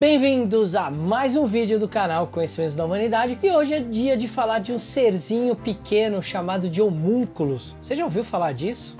Bem-vindos a mais um vídeo do canal Conhecimentos da Humanidade e hoje é dia de falar de um serzinho pequeno chamado de homúnculos. Você já ouviu falar disso?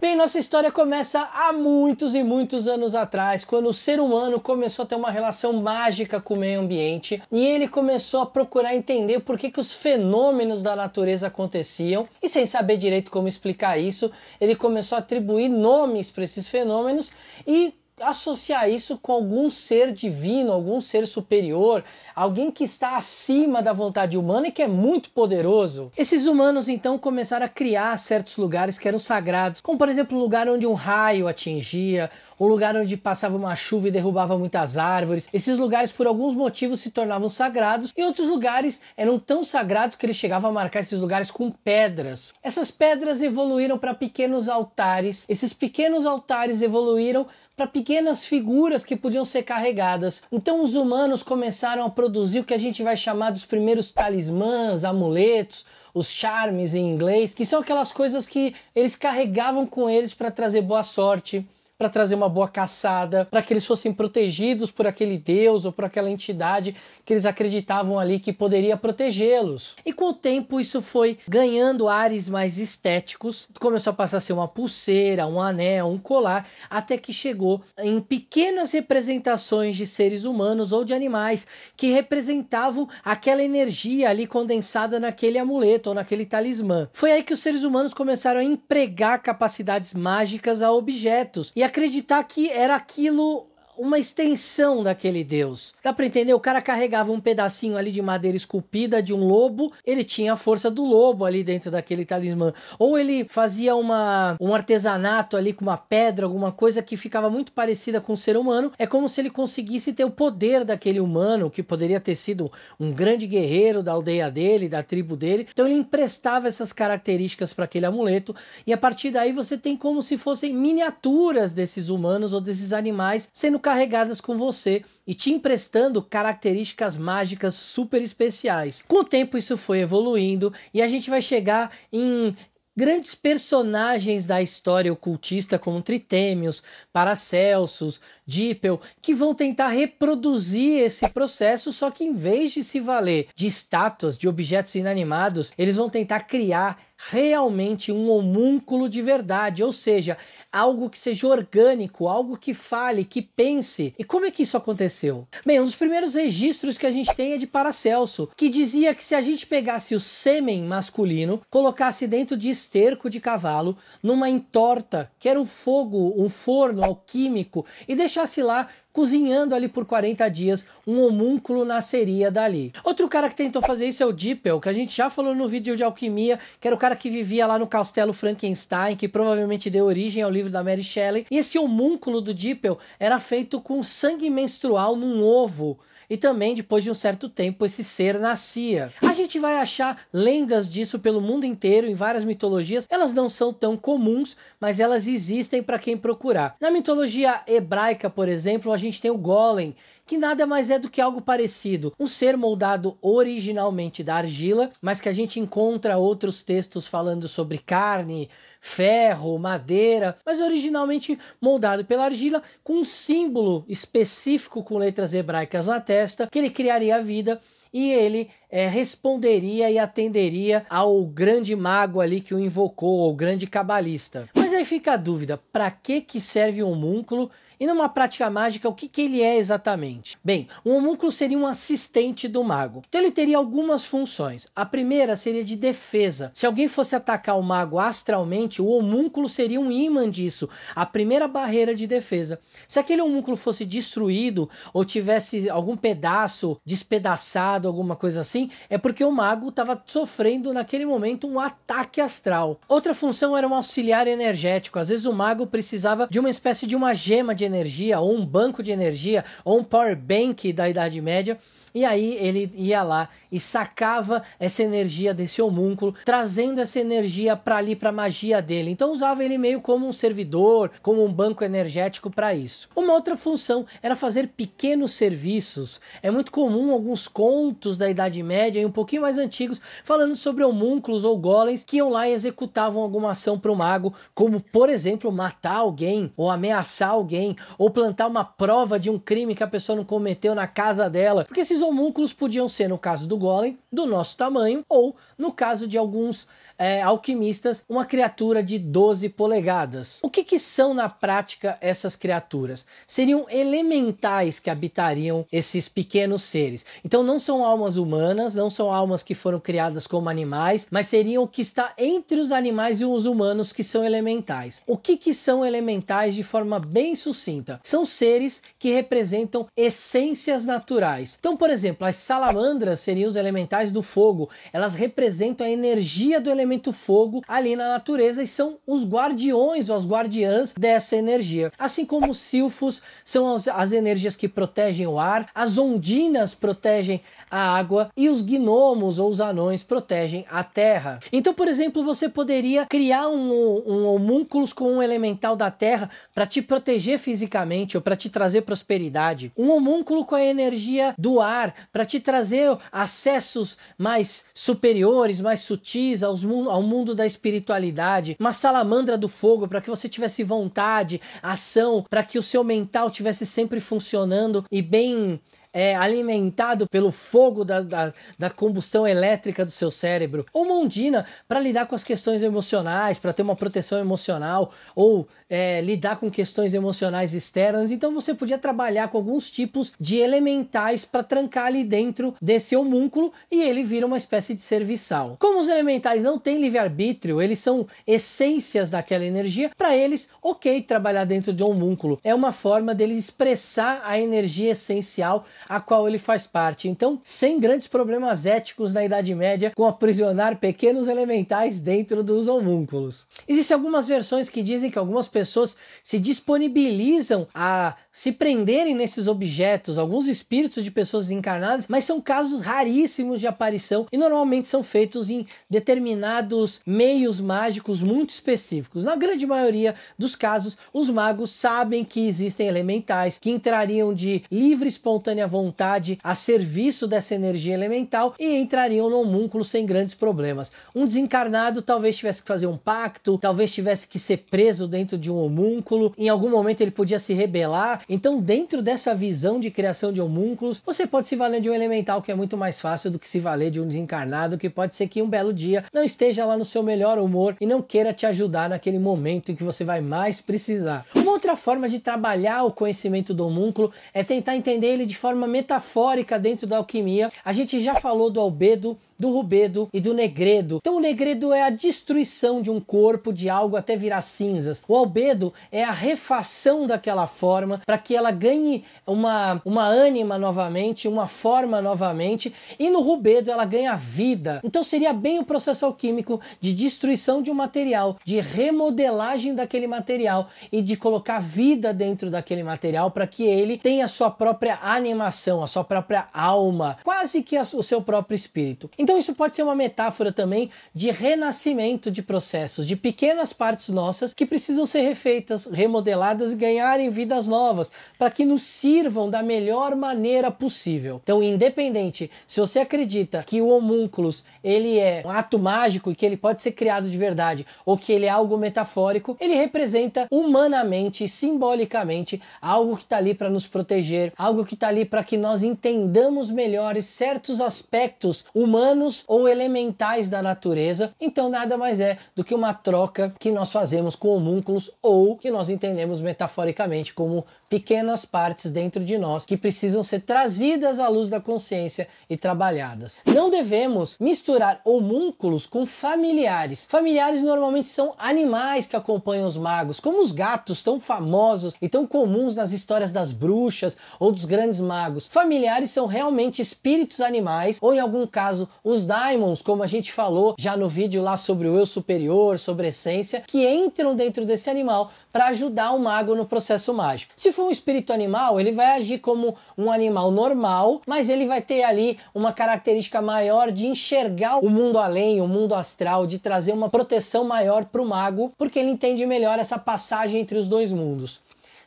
Bem, nossa história começa há muitos e muitos anos atrás, quando o ser humano começou a ter uma relação mágica com o meio ambiente e ele começou a procurar entender por que, que os fenômenos da natureza aconteciam e, sem saber direito como explicar isso, ele começou a atribuir nomes para esses fenômenos e associar isso com algum ser divino, algum ser superior, alguém que está acima da vontade humana e que é muito poderoso. Esses humanos então começaram a criar certos lugares que eram sagrados, como por exemplo um lugar onde um raio atingia, um lugar onde passava uma chuva e derrubava muitas árvores. Esses lugares por alguns motivos se tornavam sagrados e outros lugares eram tão sagrados que eles chegavam a marcar esses lugares com pedras. Essas pedras evoluíram para pequenos altares. Esses pequenos altares evoluíram para pequenas figuras que podiam ser carregadas. Então os humanos começaram a produzir o que a gente vai chamar dos primeiros talismãs, amuletos, os charmes em inglês, que são aquelas coisas que eles carregavam com eles para trazer boa sorte para trazer uma boa caçada, para que eles fossem protegidos por aquele deus ou por aquela entidade que eles acreditavam ali que poderia protegê-los. E com o tempo isso foi ganhando ares mais estéticos, começou a passar a ser uma pulseira, um anel, um colar, até que chegou em pequenas representações de seres humanos ou de animais que representavam aquela energia ali condensada naquele amuleto ou naquele talismã. Foi aí que os seres humanos começaram a empregar capacidades mágicas a objetos e a acreditar que era aquilo uma extensão daquele deus. Dá para entender? O cara carregava um pedacinho ali de madeira esculpida de um lobo, ele tinha a força do lobo ali dentro daquele talismã. Ou ele fazia uma, um artesanato ali com uma pedra, alguma coisa que ficava muito parecida com o ser humano. É como se ele conseguisse ter o poder daquele humano, que poderia ter sido um grande guerreiro da aldeia dele, da tribo dele. Então ele emprestava essas características para aquele amuleto, e a partir daí você tem como se fossem miniaturas desses humanos ou desses animais sendo carregadas com você e te emprestando características mágicas super especiais. Com o tempo isso foi evoluindo e a gente vai chegar em grandes personagens da história ocultista como Tritêmios, Paracelsus, Dippel, que vão tentar reproduzir esse processo, só que em vez de se valer de estátuas, de objetos inanimados, eles vão tentar criar realmente um homúnculo de verdade, ou seja, algo que seja orgânico, algo que fale, que pense. E como é que isso aconteceu? Bem, um dos primeiros registros que a gente tem é de Paracelso, que dizia que se a gente pegasse o sêmen masculino, colocasse dentro de esterco de cavalo, numa entorta, que era um fogo, um forno alquímico, e deixasse lá cozinhando ali por 40 dias, um homúnculo nasceria dali. Outro cara que tentou fazer isso é o Dippel, que a gente já falou no vídeo de alquimia, que era o cara que vivia lá no castelo Frankenstein, que provavelmente deu origem ao livro da Mary Shelley. E esse homúnculo do Dippel era feito com sangue menstrual num ovo. E também, depois de um certo tempo, esse ser nascia. A gente vai achar lendas disso pelo mundo inteiro, em várias mitologias. Elas não são tão comuns, mas elas existem para quem procurar. Na mitologia hebraica, por exemplo, a gente tem o Golem, que nada mais é do que algo parecido, um ser moldado originalmente da argila, mas que a gente encontra outros textos falando sobre carne, ferro, madeira, mas originalmente moldado pela argila, com um símbolo específico com letras hebraicas na testa, que ele criaria a vida e ele é, responderia e atenderia ao grande mago ali que o invocou, ao grande cabalista. Mas aí fica a dúvida, para que que serve o homúnculo e numa prática mágica, o que, que ele é exatamente? Bem, um homúnculo seria um assistente do mago. Então ele teria algumas funções. A primeira seria de defesa. Se alguém fosse atacar o mago astralmente, o homúnculo seria um imã disso, a primeira barreira de defesa. Se aquele homúnculo fosse destruído ou tivesse algum pedaço despedaçado, alguma coisa assim, assim, é porque o mago estava sofrendo naquele momento um ataque astral. Outra função era um auxiliar energético. Às vezes o mago precisava de uma espécie de uma gema de energia, ou um banco de energia, ou um power bank da Idade Média, e aí ele ia lá e sacava essa energia desse homúnculo, trazendo essa energia para ali para magia dele. Então usava ele meio como um servidor, como um banco energético para isso. Uma outra função era fazer pequenos serviços. É muito comum alguns contos da Idade Média e um pouquinho mais antigos falando sobre homúnculos ou golems que iam lá e executavam alguma ação para o mago, como por exemplo matar alguém ou ameaçar alguém ou plantar uma prova de um crime que a pessoa não cometeu na casa dela. Porque esses homúnculos podiam ser, no caso do Golem, do nosso tamanho, ou, no caso de alguns é, alquimistas, uma criatura de 12 polegadas. O que, que são na prática essas criaturas? Seriam elementais que habitariam esses pequenos seres. Então não são almas humanas, não são almas que foram criadas como animais, mas seriam o que está entre os animais e os humanos que são elementais. O que, que são elementais de forma bem sucinta? São seres que representam essências naturais. Então, por exemplo, as salamandras seriam os elementais elementais do fogo. Elas representam a energia do elemento fogo ali na natureza e são os guardiões ou as guardiãs dessa energia. Assim como os silfos são as, as energias que protegem o ar, as ondinas protegem a água e os gnomos ou os anões protegem a terra. Então, por exemplo, você poderia criar um, um homúnculos com um elemental da terra para te proteger fisicamente ou para te trazer prosperidade. Um homúnculo com a energia do ar para te trazer acessos mundos mais superiores, mais sutis, aos, ao mundo da espiritualidade. Uma salamandra do fogo para que você tivesse vontade, ação, para que o seu mental tivesse sempre funcionando e bem é, alimentado pelo fogo da, da, da, combustão elétrica do seu cérebro, ou Mondina para lidar com as questões emocionais, para ter uma proteção emocional, ou é, lidar com questões emocionais externas. Então você podia trabalhar com alguns tipos de elementais para trancar ali dentro desse homúnculo e ele vira uma espécie de serviçal. Como os elementais não têm livre-arbítrio, eles são essências daquela energia, para eles, ok trabalhar dentro de um homúnculo. É uma forma deles expressar a energia essencial a qual ele faz parte. Então, sem grandes problemas éticos na Idade Média com aprisionar pequenos elementais dentro dos homúnculos. Existem algumas versões que dizem que algumas pessoas se disponibilizam a se prenderem nesses objetos, alguns espíritos de pessoas encarnadas, mas são casos raríssimos de aparição e normalmente são feitos em determinados meios mágicos muito específicos. Na grande maioria dos casos, os magos sabem que existem elementais que entrariam de livre espontânea vontade a serviço dessa energia elemental e entrariam no homúnculo sem grandes problemas. Um desencarnado talvez tivesse que fazer um pacto, talvez tivesse que ser preso dentro de um homúnculo, em algum momento ele podia se rebelar. Então, dentro dessa visão de criação de homúnculos, você pode se valer de um elemental que é muito mais fácil do que se valer de um desencarnado, que pode ser que um belo dia não esteja lá no seu melhor humor e não queira te ajudar naquele momento em que você vai mais precisar. Uma outra forma de trabalhar o conhecimento do homúnculo é tentar entender ele de forma forma metafórica dentro da alquimia. A gente já falou do albedo, do Rubedo e do Negredo. Então o Negredo é a destruição de um corpo, de algo até virar cinzas. O Albedo é a refação daquela forma para que ela ganhe uma, uma ânima novamente, uma forma novamente. E no Rubedo ela ganha vida. Então seria bem o processo alquímico de destruição de um material, de remodelagem daquele material e de colocar vida dentro daquele material para que ele tenha a sua própria animação, a sua própria alma, quase que o seu próprio espírito. Então, então, isso pode ser uma metáfora também de renascimento de processos, de pequenas partes nossas que precisam ser refeitas, remodeladas e ganharem vidas novas, para que nos sirvam da melhor maneira possível. Então, independente se você acredita que o homúnculos ele é um ato mágico e que ele pode ser criado de verdade, ou que ele é algo metafórico, ele representa humanamente, simbolicamente, algo que está ali para nos proteger, algo que está ali para que nós entendamos melhor certos aspectos humanos humanos ou elementais da natureza, então nada mais é do que uma troca que nós fazemos com homúnculos ou que nós entendemos metaforicamente como pequenas partes dentro de nós que precisam ser trazidas à luz da consciência e trabalhadas. Não devemos misturar homúnculos com familiares. Familiares normalmente são animais que acompanham os magos, como os gatos tão famosos e tão comuns nas histórias das bruxas ou dos grandes magos. Familiares são realmente espíritos animais ou em algum caso os Diamonds, como a gente falou já no vídeo lá sobre o eu superior, sobre essência, que entram dentro desse animal para ajudar o mago no processo mágico. Se for um espírito animal, ele vai agir como um animal normal, mas ele vai ter ali uma característica maior de enxergar o mundo além, o mundo astral, de trazer uma proteção maior para o mago, porque ele entende melhor essa passagem entre os dois mundos.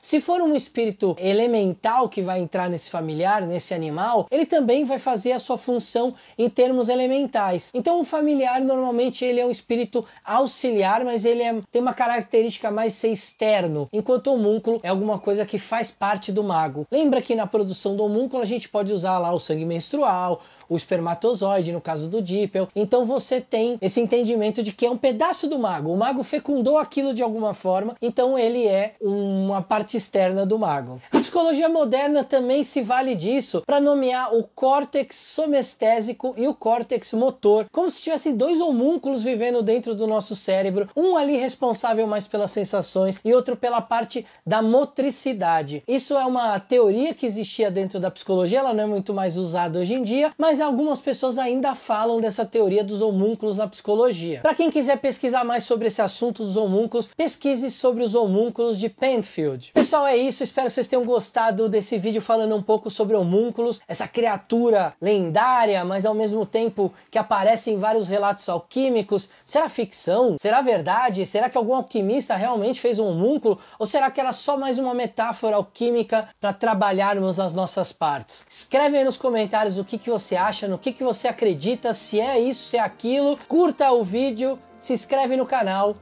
Se for um espírito elemental que vai entrar nesse familiar, nesse animal, ele também vai fazer a sua função em termos elementais. Então o familiar normalmente ele é um espírito auxiliar, mas ele é, tem uma característica mais ser externo, enquanto o homúnculo é alguma coisa que faz parte do mago. Lembra que na produção do homúnculo a gente pode usar lá o sangue menstrual, o espermatozoide, no caso do Dippel. Então você tem esse entendimento de que é um pedaço do mago. O mago fecundou aquilo de alguma forma, então ele é uma parte externa do mago. A psicologia moderna também se vale disso para nomear o córtex somestésico e o córtex motor, como se tivessem dois homúnculos vivendo dentro do nosso cérebro, um ali responsável mais pelas sensações e outro pela parte da motricidade. Isso é uma teoria que existia dentro da psicologia, ela não é muito mais usada hoje em dia, mas mas algumas pessoas ainda falam dessa teoria dos homúnculos na psicologia. Para quem quiser pesquisar mais sobre esse assunto dos homúnculos, pesquise sobre os homúnculos de Penfield. Pessoal, é isso. Espero que vocês tenham gostado desse vídeo falando um pouco sobre homúnculos, essa criatura lendária, mas ao mesmo tempo que aparece em vários relatos alquímicos. Será ficção? Será verdade? Será que algum alquimista realmente fez um homúnculo? Ou será que era só mais uma metáfora alquímica para trabalharmos nas nossas partes? Escreve aí nos comentários o que, que você acha acha, no que, que você acredita, se é isso, se é aquilo. Curta o vídeo, se inscreve no canal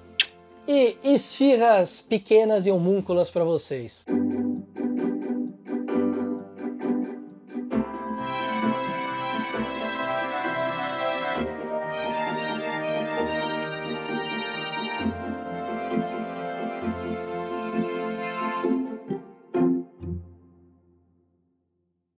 e esfirras pequenas e homúnculas para vocês.